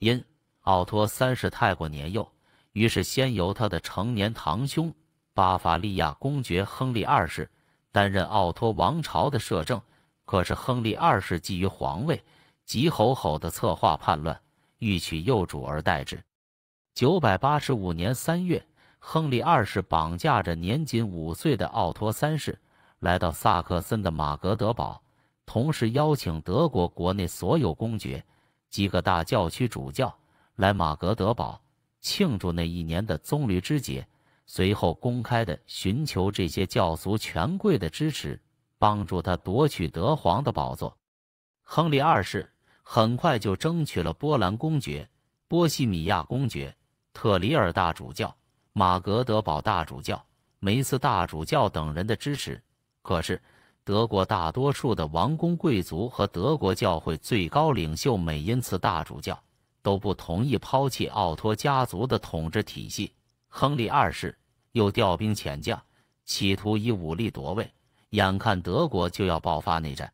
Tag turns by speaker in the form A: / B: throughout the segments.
A: 因奥托三世太过年幼，于是先由他的成年堂兄巴伐利亚公爵亨利二世担任奥托王朝的摄政。可是亨利二世觊觎皇位，急吼吼地策划叛乱，欲取幼主而代之。九百八十五年三月，亨利二世绑架着年仅五岁的奥托三世，来到萨克森的马格德堡，同时邀请德国国内所有公爵。几个大教区主教来马格德堡庆祝那一年的棕榈之节，随后公开的寻求这些教俗权贵的支持，帮助他夺取德皇的宝座。亨利二世很快就争取了波兰公爵、波西米亚公爵、特里尔大主教、马格德堡大主教、梅斯大主教等人的支持。可是，德国大多数的王公贵族和德国教会最高领袖美因茨大主教都不同意抛弃奥托家族的统治体系。亨利二世又调兵遣将，企图以武力夺位，眼看德国就要爆发内战。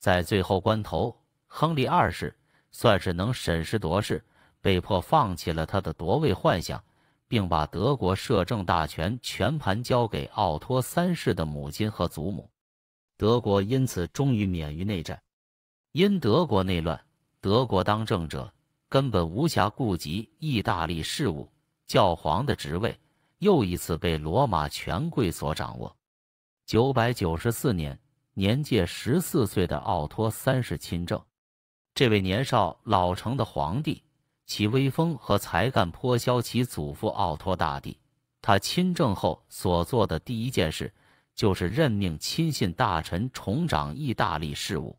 A: 在最后关头，亨利二世算是能审时度势，被迫放弃了他的夺位幻想，并把德国摄政大权全盘交给奥托三世的母亲和祖母。德国因此终于免于内战。因德国内乱，德国当政者根本无暇顾及意大利事务。教皇的职位又一次被罗马权贵所掌握。九百九十四年，年届十四岁的奥托三世亲政。这位年少老成的皇帝，其威风和才干颇消其祖父奥托大帝。他亲政后所做的第一件事。就是任命亲信大臣重掌意大利事务。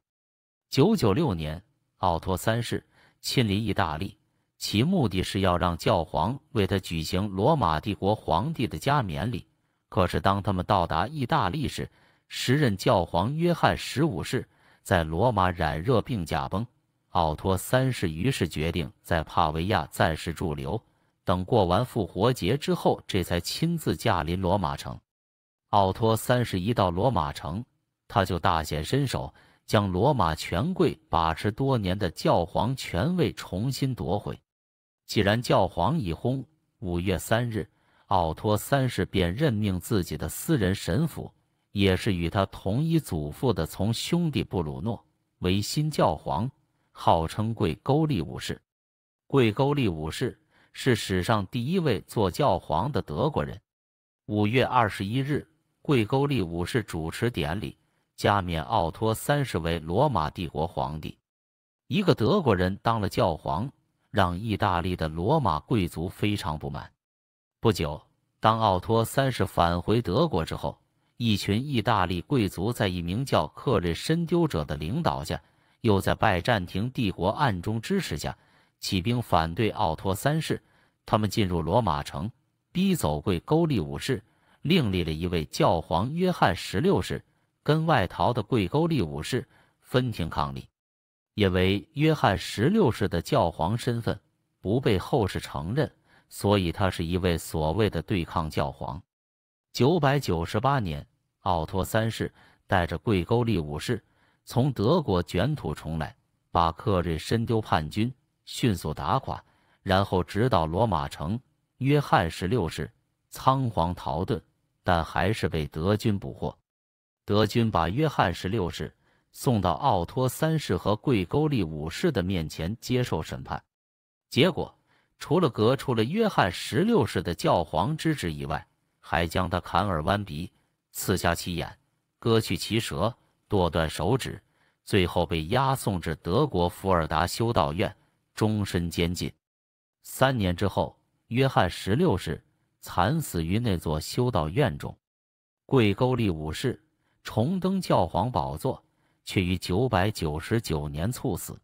A: 九九六年，奥托三世亲临意大利，其目的是要让教皇为他举行罗马帝国皇帝的加冕礼。可是，当他们到达意大利时，时任教皇约翰十五世在罗马染热病驾崩。奥托三世于是决定在帕维亚暂时驻留，等过完复活节之后，这才亲自驾临罗马城。奥托三世一到罗马城，他就大显身手，将罗马权贵把持多年的教皇权位重新夺回。既然教皇已轰，五月三日，奥托三世便任命自己的私人神父，也是与他同一祖父的从兄弟布鲁诺为新教皇，号称贵勾利武士。贵勾利武士是史上第一位做教皇的德国人。五月二十一日。贵沟利武士主持典礼，加冕奥托三世为罗马帝国皇帝。一个德国人当了教皇，让意大利的罗马贵族非常不满。不久，当奥托三世返回德国之后，一群意大利贵族在一名叫克瑞申丢者的领导下，又在拜占庭帝国暗中支持下，起兵反对奥托三世。他们进入罗马城，逼走贵沟利武士。另立了一位教皇约翰十六世，跟外逃的贵钩利武士分庭抗礼。因为约翰十六世的教皇身份不被后世承认，所以他是一位所谓的对抗教皇。九百九十八年，奥托三世带着贵钩利武士从德国卷土重来，把克瑞申丢叛军迅速打垮，然后直捣罗马城。约翰十六世。仓皇逃遁，但还是被德军捕获。德军把约翰十六世送到奥托三世和贵沟利五世的面前接受审判，结果除了革除了约翰十六世的教皇之职以外，还将他砍耳弯鼻、刺瞎其眼、割去其舌、剁断手指，最后被押送至德国福尔达修道院，终身监禁。三年之后，约翰十六世。惨死于那座修道院中。贵沟利五世重登教皇宝座，却于九百九十九年猝死。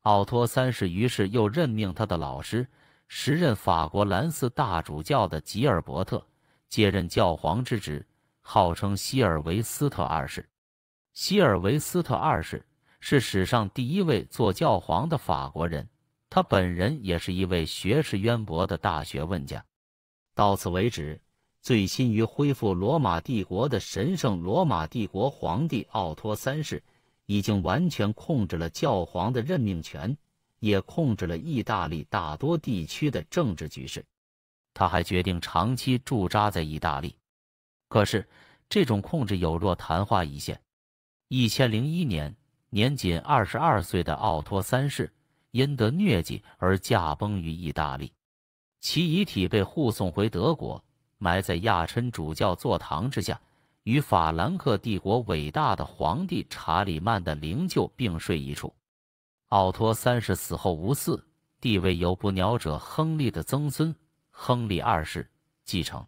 A: 奥托三世于是又任命他的老师，时任法国兰寺大主教的吉尔伯特接任教皇之职，号称希尔维斯特二世。希尔维斯特二世是史上第一位做教皇的法国人，他本人也是一位学识渊博的大学问家。到此为止，醉心于恢复罗马帝国的神圣罗马帝国皇帝奥托三世已经完全控制了教皇的任命权，也控制了意大利大多地区的政治局势。他还决定长期驻扎在意大利，可是这种控制有若昙花一现。一千零一年，年仅二十二岁的奥托三世因得疟疾而驾崩于意大利。其遗体被护送回德国，埋在亚琛主教座堂之下，与法兰克帝国伟大的皇帝查理曼的灵柩并睡一处。奥托三世死后无嗣，地位由不鸟者亨利的曾孙亨利二世继承。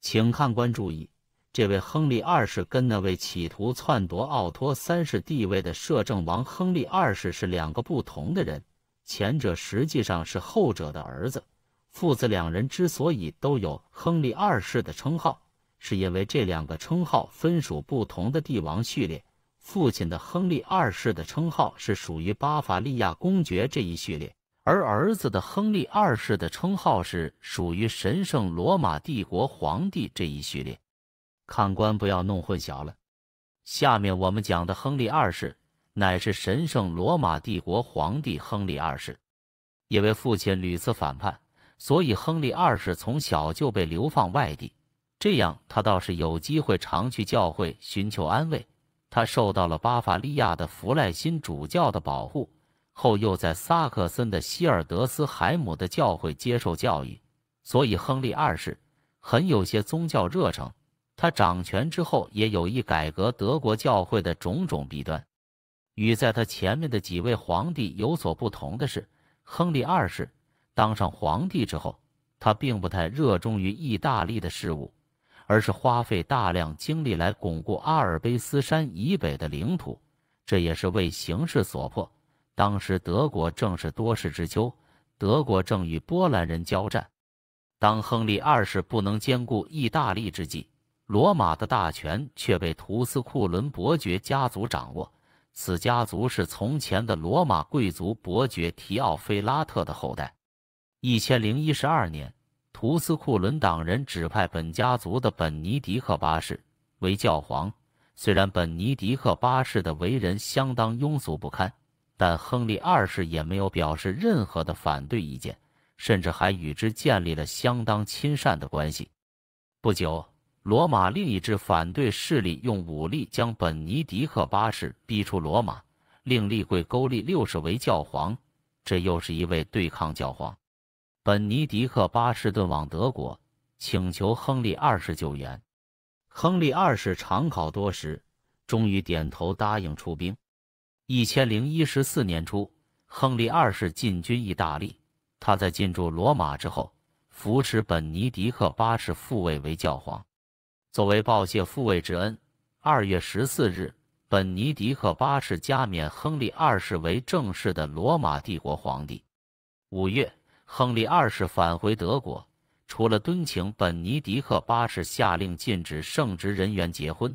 A: 请看官注意，这位亨利二世跟那位企图篡夺奥托三世地位的摄政王亨利二世是两个不同的人，前者实际上是后者的儿子。父子两人之所以都有“亨利二世”的称号，是因为这两个称号分属不同的帝王序列。父亲的“亨利二世”的称号是属于巴伐利亚公爵这一序列，而儿子的“亨利二世”的称号是属于神圣罗马帝国皇帝这一序列。看官不要弄混淆了。下面我们讲的“亨利二世”乃是神圣罗马帝国皇帝亨利二世，因为父亲屡次反叛。所以，亨利二世从小就被流放外地，这样他倒是有机会常去教会寻求安慰。他受到了巴伐利亚的弗赖辛主教的保护，后又在萨克森的希尔德斯海姆的教会接受教育。所以，亨利二世很有些宗教热诚。他掌权之后，也有意改革德国教会的种种弊端。与在他前面的几位皇帝有所不同的是，亨利二世。当上皇帝之后，他并不太热衷于意大利的事物，而是花费大量精力来巩固阿尔卑斯山以北的领土。这也是为形势所迫。当时德国正是多事之秋，德国正与波兰人交战。当亨利二世不能兼顾意大利之际，罗马的大权却被图斯库伦伯爵家族掌握。此家族是从前的罗马贵族伯爵提奥菲拉特的后代。一千零一十二年，图斯库伦党人指派本家族的本尼迪克八世为教皇。虽然本尼迪克八世的为人相当庸俗不堪，但亨利二世也没有表示任何的反对意见，甚至还与之建立了相当亲善的关系。不久，罗马另一支反对势力用武力将本尼迪克八世逼出罗马，另立贵勾利六世为教皇。这又是一位对抗教皇。本尼迪克巴士顿往德国请求亨利二世救援，亨利二世长考多时，终于点头答应出兵。一千零一十四年初，亨利二世进军意大利，他在进驻罗马之后，扶持本尼迪克八世复位为教皇。作为报谢复位之恩，二月十四日，本尼迪克八世加冕亨利二世为正式的罗马帝国皇帝。五月。亨利二世返回德国，除了敦请本尼迪克八世下令禁止圣职人员结婚，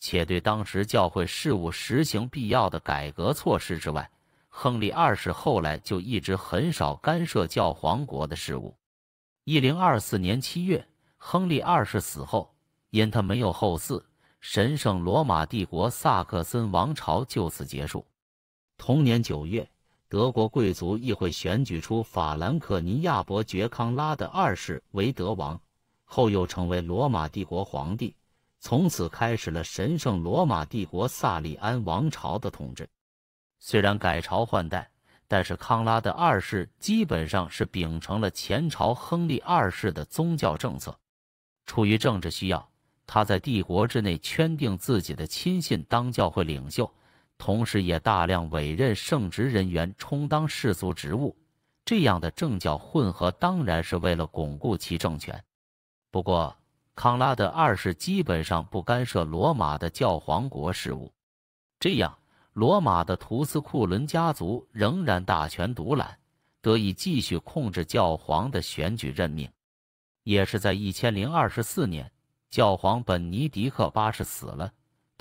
A: 且对当时教会事务实行必要的改革措施之外，亨利二世后来就一直很少干涉教皇国的事务。一零二四年七月，亨利二世死后，因他没有后嗣，神圣罗马帝国萨克森王朝就此结束。同年九月。德国贵族议会选举出法兰克尼亚伯爵康拉德二世为德王，后又成为罗马帝国皇帝，从此开始了神圣罗马帝国萨利安王朝的统治。虽然改朝换代，但是康拉德二世基本上是秉承了前朝亨利二世的宗教政策。出于政治需要，他在帝国之内圈定自己的亲信当教会领袖。同时，也大量委任圣职人员充当世俗职务。这样的政教混合当然是为了巩固其政权。不过，康拉德二世基本上不干涉罗马的教皇国事务，这样罗马的图斯库伦家族仍然大权独揽，得以继续控制教皇的选举任命。也是在一千零二十四年，教皇本尼迪克八世死了。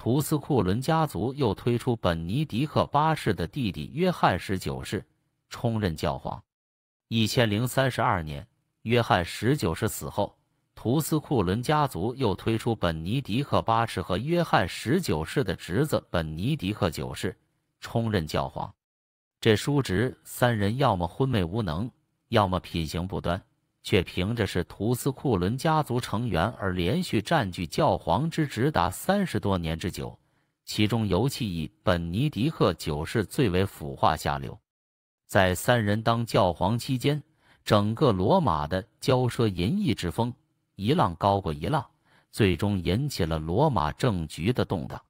A: 图斯库伦家族又推出本尼迪克八世的弟弟约翰十九世，充任教皇。一千零三十二年，约翰十九世死后，图斯库伦家族又推出本尼迪克八世和约翰十九世的侄子本尼迪克九世，充任教皇。这叔侄三人要么昏昧无能，要么品行不端。却凭着是图斯库伦家族成员而连续占据教皇之职达三十多年之久，其中尤其以本尼迪克九世最为腐化下流。在三人当教皇期间，整个罗马的骄奢淫逸之风一浪高过一浪，最终引起了罗马政局的动荡。